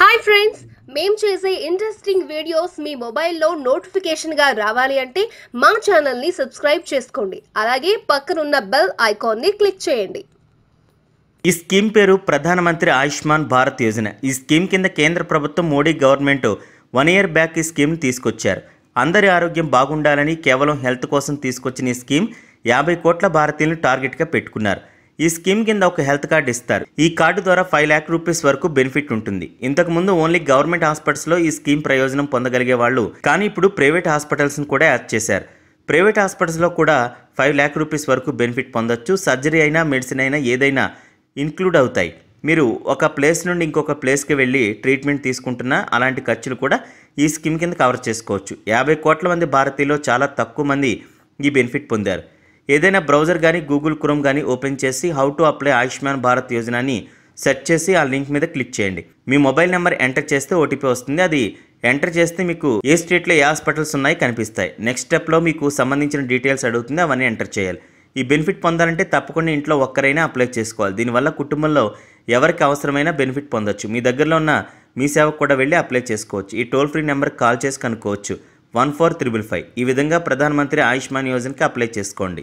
hi friends మేము చేసే interesting videos మీ మొబైల్లో నోటిఫికేషన్గా రావాలి అంటే మా ఛానల్ని సబ్స్క్రైబ్ చేసుకోండి అలాగే పక్కనున్న బెల్ ఐకాన్ని క్లిక్ చేయండి ఈ స్కీమ్ పేరు ప్రధానమంత్రి ఆయుష్మాన్ భారత్ యోజన ఈ స్కీమ్ కింద కేంద్ర ప్రభుత్వం Modi government one year back ఈ స్కీమ్ని తీసుకొచ్చారు అందరి ఆరోగ్యం బాగుండాలని కేవలం హెల్త్ కోసం తీసుకొచ్చిన ఈ స్కీమ్ యాభై కోట్ల భారతీయులను టార్గెట్గా పెట్టుకున్నారు ఈ స్కీమ్ కింద ఒక హెల్త్ కార్డు ఇస్తారు ఈ కార్డు ద్వారా ఫైవ్ ల్యాక్ రూపీస్ వరకు బెనిఫిట్ ఉంటుంది ఇంతకు ముందు ఓన్లీ గవర్నమెంట్ హాస్పిటల్స్లో ఈ స్కీమ్ ప్రయోజనం పొందగలిగే వాళ్ళు కానీ ఇప్పుడు ప్రైవేట్ హాస్పిటల్స్ని కూడా యాడ్ చేశారు ప్రైవేట్ హాస్పిటల్స్లో కూడా ఫైవ్ ల్యాక్ రూపీస్ వరకు బెనిఫిట్ పొందొచ్చు సర్జరీ అయినా మెడిసిన్ అయినా ఏదైనా ఇన్క్లూడ్ అవుతాయి మీరు ఒక ప్లేస్ నుండి ఇంకొక ప్లేస్కి వెళ్ళి ట్రీట్మెంట్ తీసుకుంటున్న అలాంటి ఖర్చులు కూడా ఈ స్కీమ్ కింద కవర్ చేసుకోవచ్చు యాభై కోట్ల మంది భారతీయులో చాలా తక్కువ మంది ఈ బెనిఫిట్ పొందారు ఏదైనా బ్రౌజర్ కానీ గూగుల్ క్రోమ్ కానీ ఓపెన్ చేసి how to apply Ayushman Bharat Yojana అని సెర్చ్ చేసి ఆ లింక్ మీద క్లిక్ చేయండి మీ మొబైల్ నెంబర్ ఎంటర్ చేస్తే ఓటీపీ వస్తుంది అది ఎంటర్ చేస్తే మీకు ఏ స్టేట్లో ఏ హాస్పిటల్స్ ఉన్నాయి కనిపిస్తాయి నెక్స్ట్ స్టెప్లో మీకు సంబంధించిన డీటెయిల్స్ అడుగుతుంది అవన్నీ ఎంటర్ చేయాలి ఈ బెనిఫిట్ పొందాలంటే తప్పకుండా ఇంట్లో ఒక్కరైనా అప్లై చేసుకోవాలి దీనివల్ల కుటుంబంలో ఎవరికి అవసరమైనా బెనిఫిట్ పొందొచ్చు మీ దగ్గరలో ఉన్న మీ సేవకు కూడా వెళ్ళి అప్లై చేసుకోవచ్చు ఈ టోల్ ఫ్రీ నెంబర్ కాల్ చేసి కనుక్కోవచ్చు వన్ ఫోర్ త్రిబుల్ ఫైవ్ ఈ విధంగా ప్రధానమంత్రి ఆయుష్మాన్ యోజనకి అప్లై చేసుకోండి